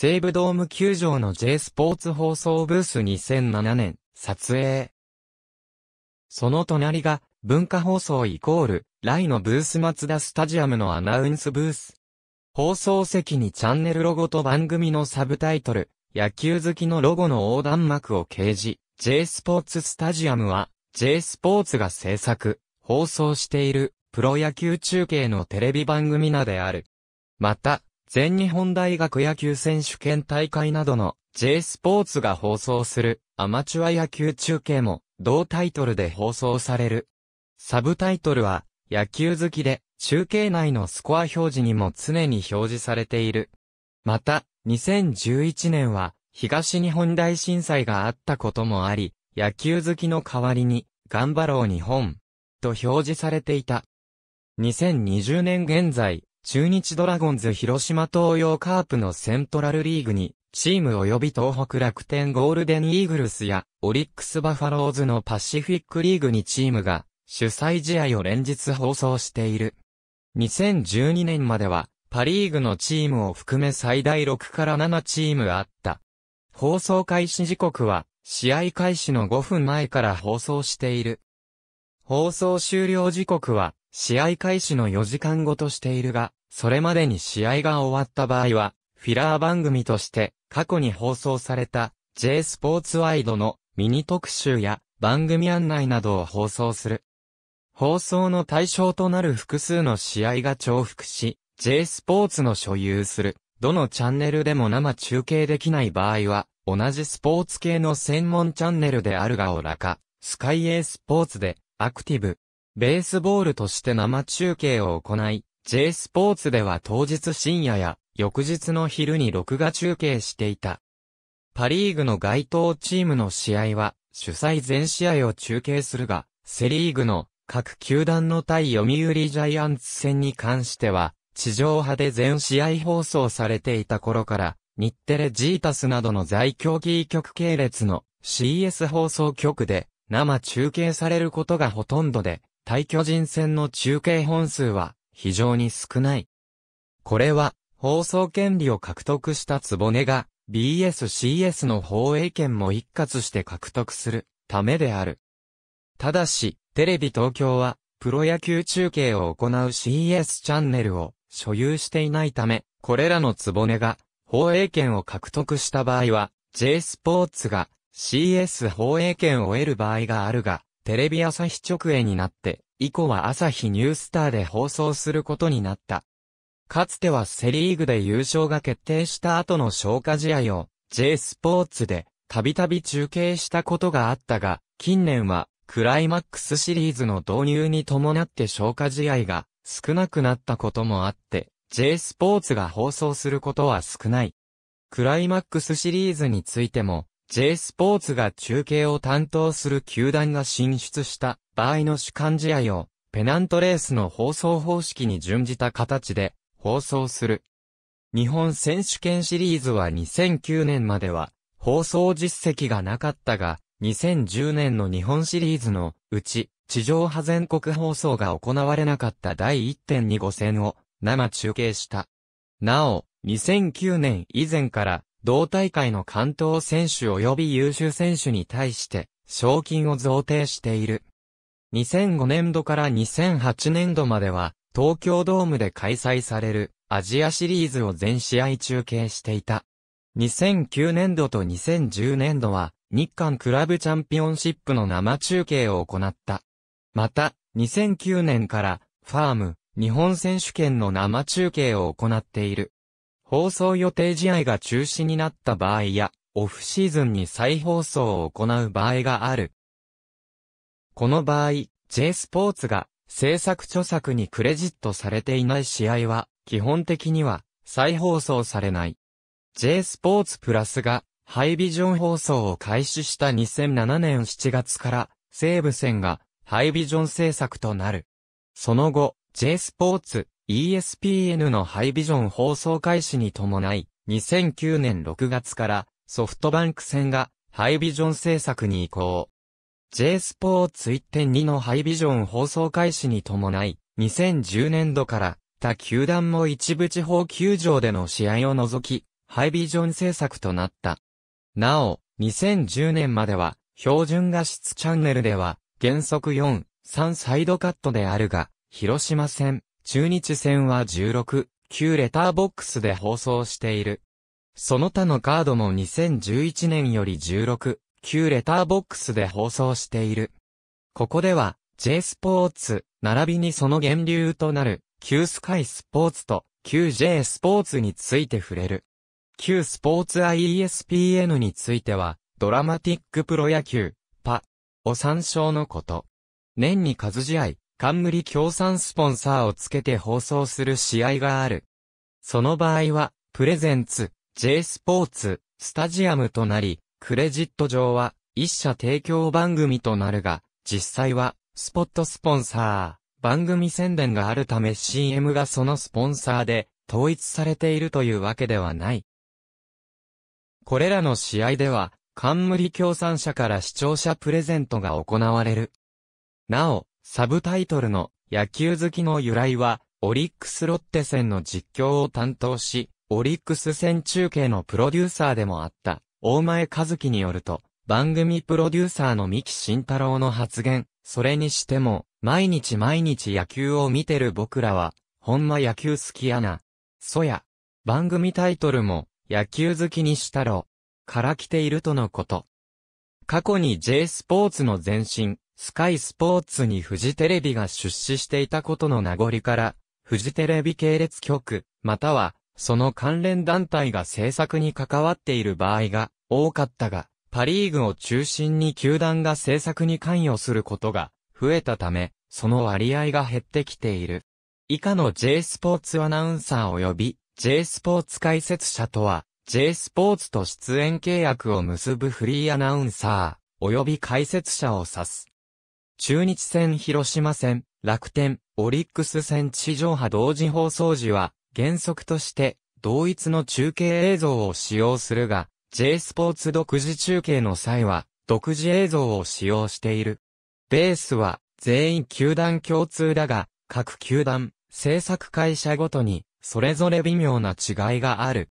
西武ドーム球場の J スポーツ放送ブース2007年、撮影。その隣が、文化放送イコール、ライのブース松田スタジアムのアナウンスブース。放送席にチャンネルロゴと番組のサブタイトル、野球好きのロゴの横断幕を掲示、J スポーツスタジアムは、J スポーツが制作、放送している、プロ野球中継のテレビ番組なである。また、全日本大学野球選手権大会などの J スポーツが放送するアマチュア野球中継も同タイトルで放送される。サブタイトルは野球好きで中継内のスコア表示にも常に表示されている。また、2011年は東日本大震災があったこともあり、野球好きの代わりに、頑張ろう日本、と表示されていた。2020年現在、中日ドラゴンズ広島東洋カープのセントラルリーグに、チーム及び東北楽天ゴールデンイーグルスや、オリックスバファローズのパシフィックリーグにチームが、主催試合を連日放送している。2012年までは、パリーグのチームを含め最大6から7チームあった。放送開始時刻は、試合開始の5分前から放送している。放送終了時刻は、試合開始の4時間後としているが、それまでに試合が終わった場合は、フィラー番組として過去に放送された J スポーツワイドのミニ特集や番組案内などを放送する。放送の対象となる複数の試合が重複し、J スポーツの所有する、どのチャンネルでも生中継できない場合は、同じスポーツ系の専門チャンネルであるがおらか、スカイ A スポーツで、アクティブ、ベースボールとして生中継を行い、J スポーツでは当日深夜や翌日の昼に録画中継していた。パリーグの該当チームの試合は主催全試合を中継するが、セリーグの各球団の対読売ジャイアンツ戦に関しては、地上波で全試合放送されていた頃から、日テレジータスなどの在京キー局系列の CS 放送局で生中継されることがほとんどで、対巨人戦の中継本数は非常に少ない。これは放送権利を獲得したつぼねが BSCS の放映権も一括して獲得するためである。ただし、テレビ東京はプロ野球中継を行う CS チャンネルを所有していないため、これらのつぼねが放映権を獲得した場合は J スポーツが CS 放映権を得る場合があるが、テレビ朝日直営になって、以降は朝日ニュースターで放送することになった。かつてはセリーグで優勝が決定した後の消化試合を J スポーツでたびたび中継したことがあったが、近年はクライマックスシリーズの導入に伴って消化試合が少なくなったこともあって、J スポーツが放送することは少ない。クライマックスシリーズについても、J スポーツが中継を担当する球団が進出した場合の主幹試合をペナントレースの放送方式に準じた形で放送する。日本選手権シリーズは2009年までは放送実績がなかったが、2010年の日本シリーズのうち地上波全国放送が行われなかった第1.25戦を生中継した。なお、2009年以前から同大会の関東選手及び優秀選手に対して、賞金を贈呈している。2005年度から2008年度までは、東京ドームで開催されるアジアシリーズを全試合中継していた。2009年度と2010年度は、日韓クラブチャンピオンシップの生中継を行った。また、2009年から、ファーム、日本選手権の生中継を行っている。放送予定試合が中止になった場合や、オフシーズンに再放送を行う場合がある。この場合、J スポーツが制作著作にクレジットされていない試合は、基本的には再放送されない。J スポーツプラスがハイビジョン放送を開始した2007年7月から西武線がハイビジョン制作となる。その後、J スポーツ、ESPN のハイビジョン放送開始に伴い、2009年6月からソフトバンク戦がハイビジョン制作に移行。J スポーツ1.2のハイビジョン放送開始に伴い、2010年度から他球団も一部地方球場での試合を除き、ハイビジョン制作となった。なお、2010年までは、標準画質チャンネルでは、原則4、3サイドカットであるが、広島戦、中日戦は16、旧レターボックスで放送している。その他のカードも2011年より16、旧レターボックスで放送している。ここでは、J スポーツ、並びにその源流となる、旧スカイスポーツと、旧 J スポーツについて触れる。旧スポーツ IESPN については、ドラマティックプロ野球、パ、を参照のこと。年に数試合、冠協賛スポンサーをつけて放送する試合がある。その場合は、プレゼンツ、J スポーツ、スタジアムとなり、クレジット上は、一社提供番組となるが、実際は、スポットスポンサー、番組宣伝があるため CM がそのスポンサーで、統一されているというわけではない。これらの試合では、冠協賛者から視聴者プレゼントが行われる。なお、サブタイトルの野球好きの由来は、オリックスロッテ戦の実況を担当し、オリックス戦中継のプロデューサーでもあった、大前和樹によると、番組プロデューサーの三木慎太郎の発言、それにしても、毎日毎日野球を見てる僕らは、ほんま野球好きやな。そや、番組タイトルも、野球好きにしたろ、から来ているとのこと。過去に J スポーツの前身、スカイスポーツにフジテレビが出資していたことの名残から、フジテレビ系列局、または、その関連団体が制作に関わっている場合が多かったが、パリーグを中心に球団が制作に関与することが増えたため、その割合が減ってきている。以下の J スポーツアナウンサー及び J スポーツ解説者とは、J スポーツと出演契約を結ぶフリーアナウンサー、及び解説者を指す。中日戦広島戦、楽天、オリックス戦地上波同時放送時は、原則として、同一の中継映像を使用するが、J スポーツ独自中継の際は、独自映像を使用している。ベースは、全員球団共通だが、各球団、制作会社ごとに、それぞれ微妙な違いがある。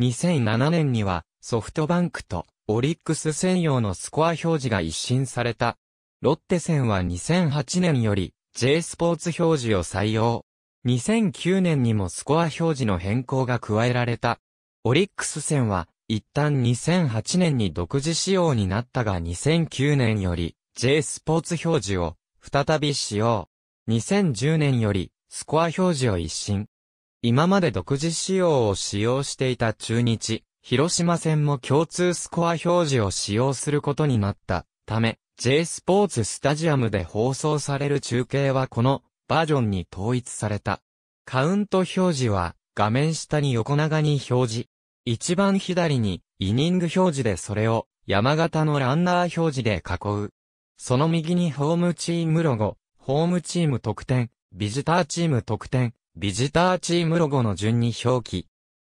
2007年には、ソフトバンクと、オリックス専用のスコア表示が一新された。ロッテ戦は2008年より J スポーツ表示を採用。2009年にもスコア表示の変更が加えられた。オリックス戦は一旦2008年に独自仕様になったが2009年より J スポーツ表示を再び使用。2010年よりスコア表示を一新。今まで独自仕様を使用していた中日、広島戦も共通スコア表示を使用することになったため、J スポーツスタジアムで放送される中継はこのバージョンに統一された。カウント表示は画面下に横長に表示。一番左にイニング表示でそれを山形のランナー表示で囲う。その右にホームチームロゴ、ホームチーム得点、ビジターチーム得点、ビジターチームロゴの順に表記。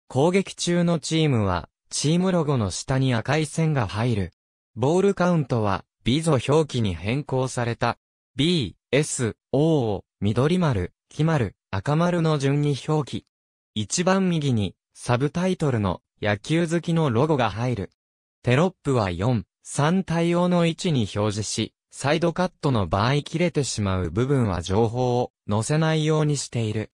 攻撃中のチームは、チームロゴの下に赤い線が入る。ボールカウントは、ビゾ表記に変更された。B、S、O を緑丸、黄丸、赤丸の順に表記。一番右にサブタイトルの野球好きのロゴが入る。テロップは4、3対応の位置に表示し、サイドカットの場合切れてしまう部分は情報を載せないようにしている。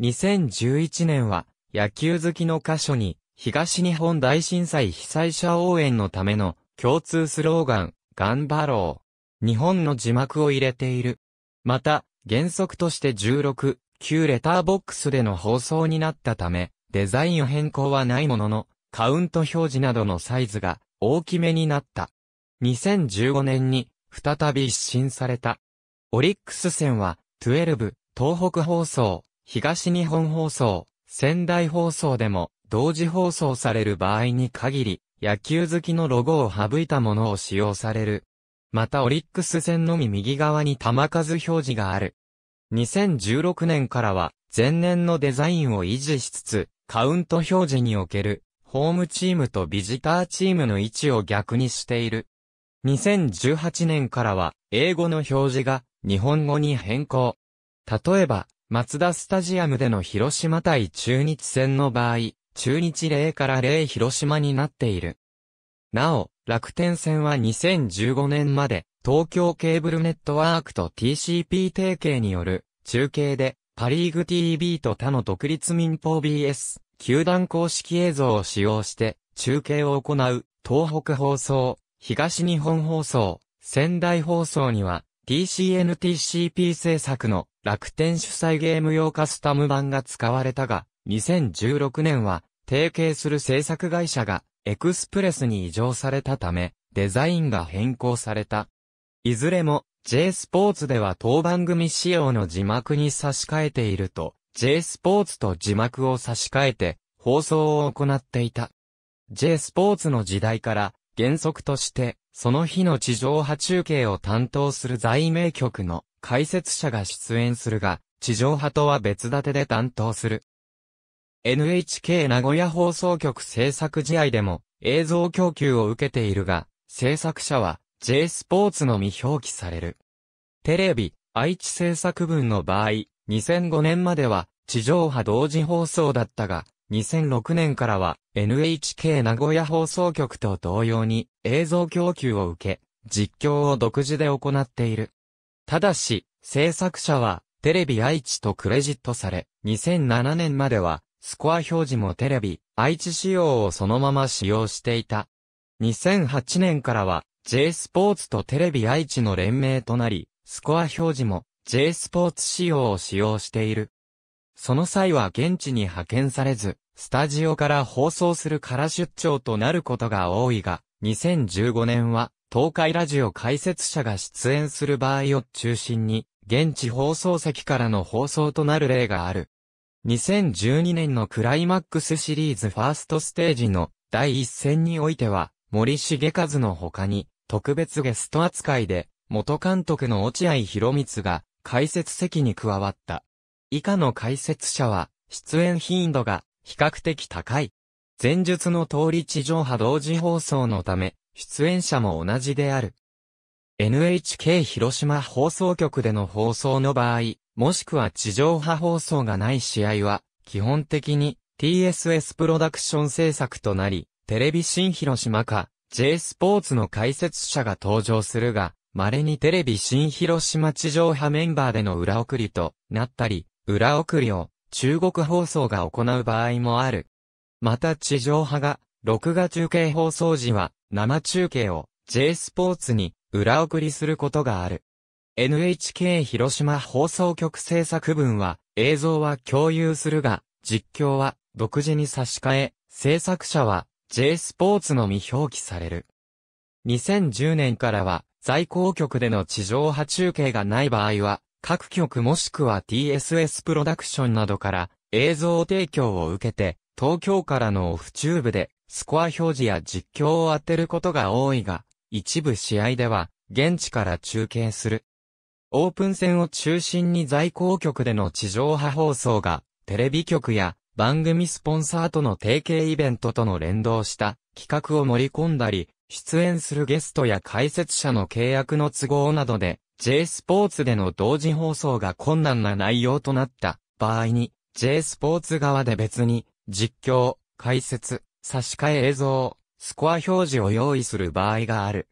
2011年は野球好きの箇所に東日本大震災被災者応援のための共通スローガン、頑張ろう。日本の字幕を入れている。また、原則として16、旧レターボックスでの放送になったため、デザイン変更はないものの、カウント表示などのサイズが大きめになった。2015年に再び一新された。オリックス戦は12、東北放送、東日本放送、仙台放送でも同時放送される場合に限り、野球好きのロゴを省いたものを使用される。またオリックス戦のみ右側に球数表示がある。2016年からは前年のデザインを維持しつつ、カウント表示におけるホームチームとビジターチームの位置を逆にしている。2018年からは英語の表示が日本語に変更。例えば、マツダスタジアムでの広島対中日戦の場合、中日0から0広島になっている。なお、楽天戦は2015年まで、東京ケーブルネットワークと TCP 提携による、中継で、パリーグ TV と他の独立民放 BS、球団公式映像を使用して、中継を行う、東北放送、東日本放送、仙台放送には、TCNTCP 制作の楽天主催ゲーム用カスタム版が使われたが、2016年は提携する制作会社がエクスプレスに移譲されたため、デザインが変更された。いずれも J スポーツでは当番組仕様の字幕に差し替えていると、J スポーツと字幕を差し替えて放送を行っていた。J スポーツの時代から原則として、その日の地上波中継を担当する在名局の解説者が出演するが、地上波とは別立てで担当する。NHK 名古屋放送局制作試合でも映像供給を受けているが、制作者は J スポーツのみ表記される。テレビ、愛知制作分の場合、2005年までは地上波同時放送だったが、2006年からは NHK 名古屋放送局と同様に映像供給を受け、実況を独自で行っている。ただし、制作者はテレビ愛知とクレジットされ、2007年まではスコア表示もテレビ、愛知仕様をそのまま使用していた。2008年からは J スポーツとテレビ愛知の連名となり、スコア表示も J スポーツ仕様を使用している。その際は現地に派遣されず、スタジオから放送するから出張となることが多いが、2015年は東海ラジオ解説者が出演する場合を中心に、現地放送席からの放送となる例がある。2012年のクライマックスシリーズファーストステージの第一戦においては、森重和の他に、特別ゲスト扱いで、元監督の落合博光が、解説席に加わった。以下の解説者は、出演頻度が、比較的高い。前述の通り地上波同時放送のため、出演者も同じである。NHK 広島放送局での放送の場合、もしくは地上波放送がない試合は、基本的に TSS プロダクション制作となり、テレビ新広島か J スポーツの解説者が登場するが、稀にテレビ新広島地上波メンバーでの裏送りとなったり、裏送りを中国放送が行う場合もある。また地上波が録画中継放送時は生中継を J スポーツに裏送りすることがある。NHK 広島放送局制作分は、映像は共有するが、実況は独自に差し替え、制作者は J スポーツのみ表記される。2010年からは、在校局での地上波中継がない場合は、各局もしくは TSS プロダクションなどから映像提供を受けて、東京からのオフチューブでスコア表示や実況を当てることが多いが、一部試合では現地から中継するオープン戦を中心に在校局での地上波放送が、テレビ局や番組スポンサーとの提携イベントとの連動した企画を盛り込んだり、出演するゲストや解説者の契約の都合などで、J スポーツでの同時放送が困難な内容となった場合に、J スポーツ側で別に、実況、解説、差し替え映像、スコア表示を用意する場合がある。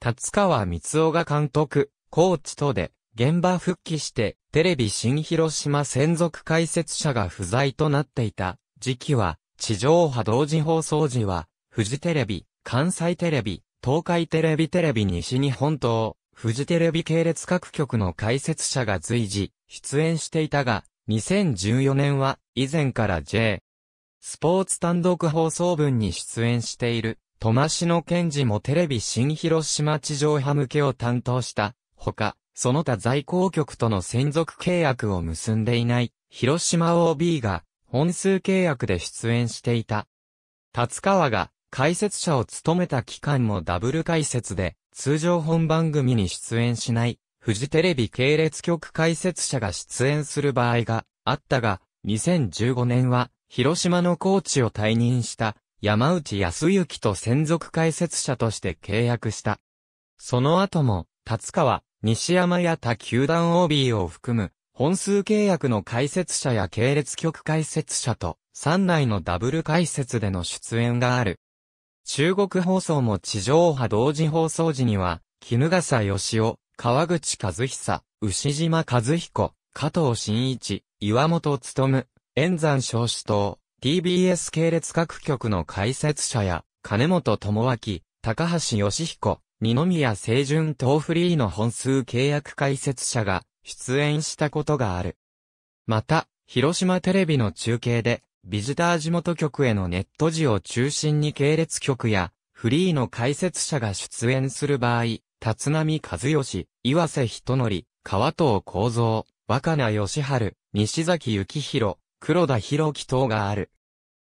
達川光雄が監督、コーチとで、現場復帰して、テレビ新広島専属解説者が不在となっていた時期は、地上波同時放送時は、フジテレビ、関西テレビ、東海テレビテレビ西日本等、フジテレビ系列各局の解説者が随時出演していたが、2014年は以前から J スポーツ単独放送分に出演している、戸間の賢治もテレビ新広島地上波向けを担当したほか、その他在校局との専属契約を結んでいない、広島 OB が、本数契約で出演していた。達川が、解説者を務めた期間もダブル解説で、通常本番組に出演しない、フジテレビ系列局解説者が出演する場合があったが、2015年は、広島のコーチを退任した山内康之と専属解説者として契約した。その後も、達川、西山や他球団 OB を含む、本数契約の解説者や系列局解説者と、3内のダブル解説での出演がある。中国放送も地上波同時放送時には、絹笠義雄、川口和久、牛島和彦、加藤慎一、岩本む、炎山少子等、TBS 系列各局の解説者や、金本智明、高橋義彦、二宮清純等フリーの本数契約解説者が出演したことがある。また、広島テレビの中継で、ビジター地元局へのネット時を中心に系列局や、フリーの解説者が出演する場合、立浪和義、岩瀬人則、川藤幸三、若菜義春、西崎幸宏、黒田博樹等がある。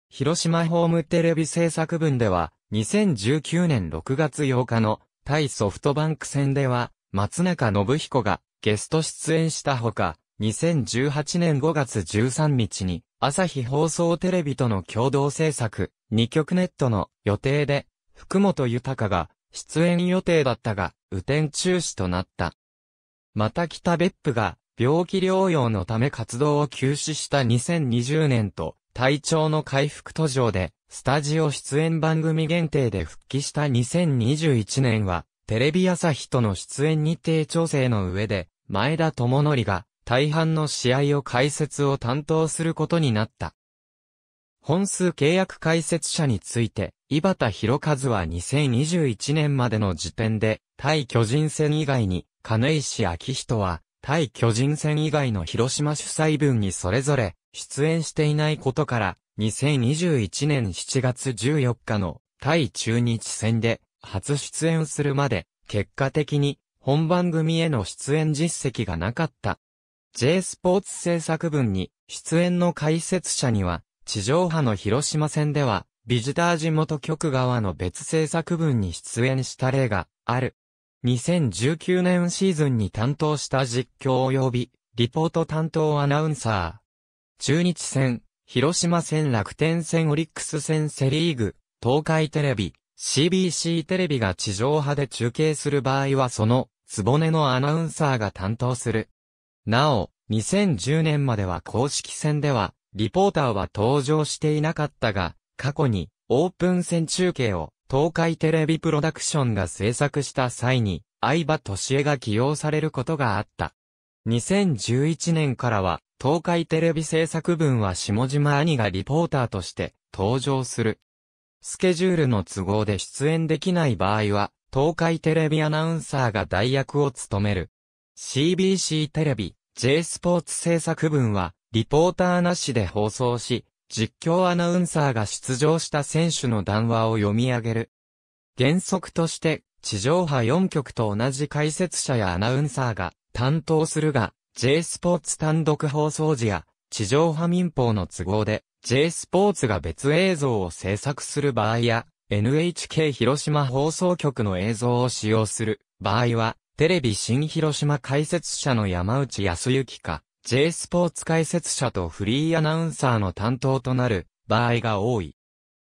広島ホームテレビ制作分では、2019年6月8日の対ソフトバンク戦では、松中信彦がゲスト出演したほか、2018年5月13日に、朝日放送テレビとの共同制作、2曲ネットの予定で、福本豊が出演予定だったが、雨天中止となった。また北別府が、病気療養のため活動を休止した2020年と、体調の回復途上で、スタジオ出演番組限定で復帰した2021年は、テレビ朝日との出演日程調整の上で、前田智則が大半の試合を解説を担当することになった。本数契約解説者について、井端博和は2021年までの時点で、対巨人戦以外に、金石明人は、対巨人戦以外の広島主催分にそれぞれ出演していないことから、2021年7月14日の対中日戦で初出演するまで結果的に本番組への出演実績がなかった。J スポーツ制作文に出演の解説者には地上波の広島戦ではビジター地元局側の別制作文に出演した例がある。2019年シーズンに担当した実況及びリポート担当アナウンサー。中日戦、広島戦楽天戦オリックス戦セリーグ、東海テレビ、CBC テレビが地上波で中継する場合はその、つぼねのアナウンサーが担当する。なお、2010年までは公式戦では、リポーターは登場していなかったが、過去に、オープン戦中継を、東海テレビプロダクションが制作した際に、相葉敏えが起用されることがあった。2011年からは、東海テレビ制作分は下島兄がリポーターとして登場する。スケジュールの都合で出演できない場合は、東海テレビアナウンサーが代役を務める。CBC テレビ、J スポーツ制作分は、リポーターなしで放送し、実況アナウンサーが出場した選手の談話を読み上げる。原則として、地上波4局と同じ解説者やアナウンサーが担当するが、J スポーツ単独放送時や、地上波民放の都合で、J スポーツが別映像を制作する場合や、NHK 広島放送局の映像を使用する場合は、テレビ新広島解説者の山内康之か、J スポーツ解説者とフリーアナウンサーの担当となる場合が多い。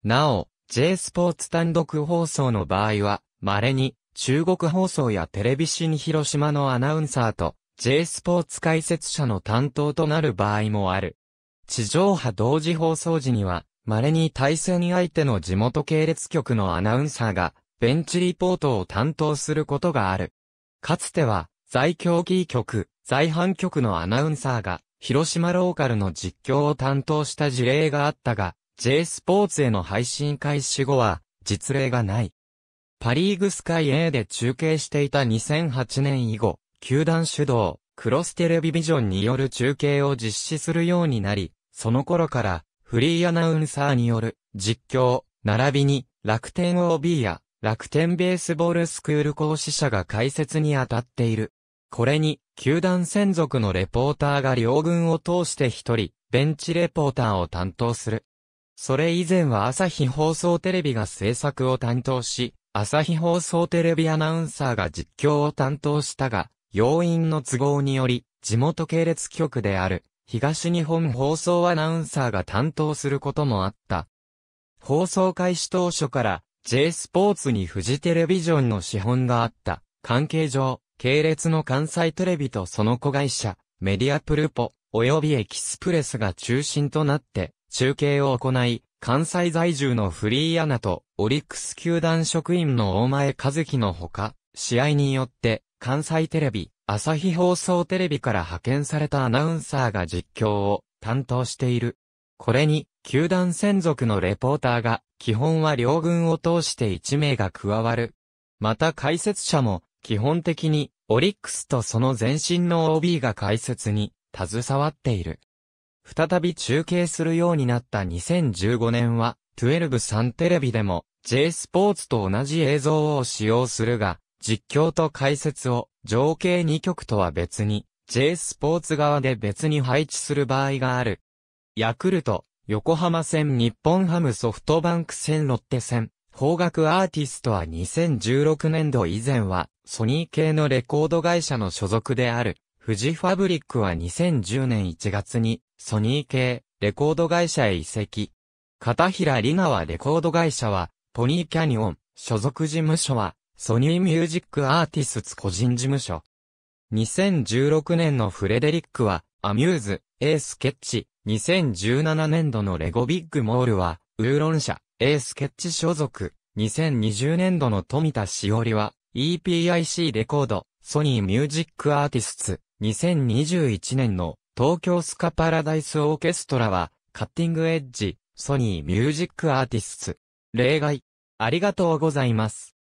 なお、J スポーツ単独放送の場合は、稀に中国放送やテレビ新広島のアナウンサーと J スポーツ解説者の担当となる場合もある。地上波同時放送時には、稀に対戦相手の地元系列局のアナウンサーが、ベンチリポートを担当することがある。かつては、在競技局、在阪局のアナウンサーが、広島ローカルの実況を担当した事例があったが、J スポーツへの配信開始後は、実例がない。パリーグスカイ A で中継していた2008年以後、球団主導、クロステレビビジョンによる中継を実施するようになり、その頃から、フリーアナウンサーによる実況、並びに楽天 OB や楽天ベースボールスクール講師者が解説に当たっている。これに、球団専属のレポーターが両軍を通して一人、ベンチレポーターを担当する。それ以前は朝日放送テレビが制作を担当し、朝日放送テレビアナウンサーが実況を担当したが、要因の都合により、地元系列局である、東日本放送アナウンサーが担当することもあった。放送開始当初から、J スポーツにフジテレビジョンの資本があった。関係上、系列の関西テレビとその子会社、メディアプルポ、及びエキスプレスが中心となって、中継を行い、関西在住のフリーアナと、オリックス球団職員の大前和樹のほか、試合によって、関西テレビ、朝日放送テレビから派遣されたアナウンサーが実況を担当している。これに、球団専属のレポーターが、基本は両軍を通して1名が加わる。また解説者も、基本的に、オリックスとその前身の OB が解説に、携わっている。再び中継するようになった2015年は、123テレビでも J スポーツと同じ映像を使用するが、実況と解説を情景2局とは別に J スポーツ側で別に配置する場合がある。ヤクルト、横浜戦日本ハムソフトバンク戦ロッテ戦、方角アーティストは2016年度以前はソニー系のレコード会社の所属である。富士ファブリックは2010年1月にソニー系レコード会社へ移籍。片平里奈はレコード会社はポニーキャニオン所属事務所はソニーミュージックアーティスツ個人事務所。2016年のフレデリックは、アミューズ、A スケッチ、2017年度のレゴビッグモールは、ウーロン社、A スケッチ所属、2020年度の富田しおりは、EPIC レコード、ソニーミュージックアーティスツ、2021年の東京スカパラダイスオーケストラは、カッティングエッジ、ソニーミュージックアーティスツ。例外。ありがとうございます。